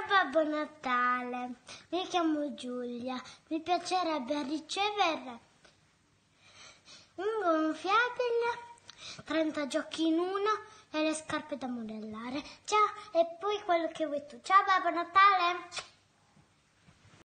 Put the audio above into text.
Caro Babbo Natale, mi chiamo Giulia, mi piacerebbe ricevere un gonfiabile, 30 giochi in uno e le scarpe da modellare. Ciao, e poi quello che vuoi tu. Ciao Babbo Natale!